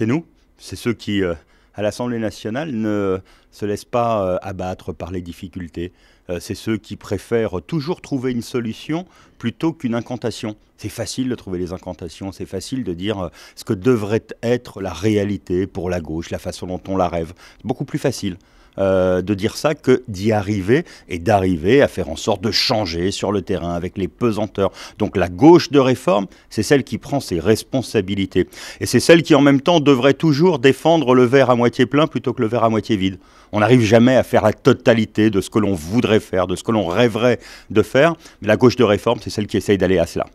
c'est nous, c'est ceux qui, euh, à l'Assemblée nationale, ne se laissent pas euh, abattre par les difficultés. Euh, c'est ceux qui préfèrent toujours trouver une solution plutôt qu'une incantation. C'est facile de trouver les incantations, c'est facile de dire euh, ce que devrait être la réalité pour la gauche, la façon dont on la rêve. C'est beaucoup plus facile. de dire ça que d'y arriver et d'arriver à faire en sorte de changer sur le terrain avec les pesanteurs. Donc la gauche de réforme, c'est celle qui prend ses responsabilités. Et c'est celle qui en même temps devrait toujours défendre le verre à moitié plein plutôt que le verre à moitié vide. On n'arrive jamais à faire la totalité de ce que l'on voudrait faire, de ce que l'on rêverait de faire. Mais la gauche de réforme, c'est celle qui essaye d'aller à cela.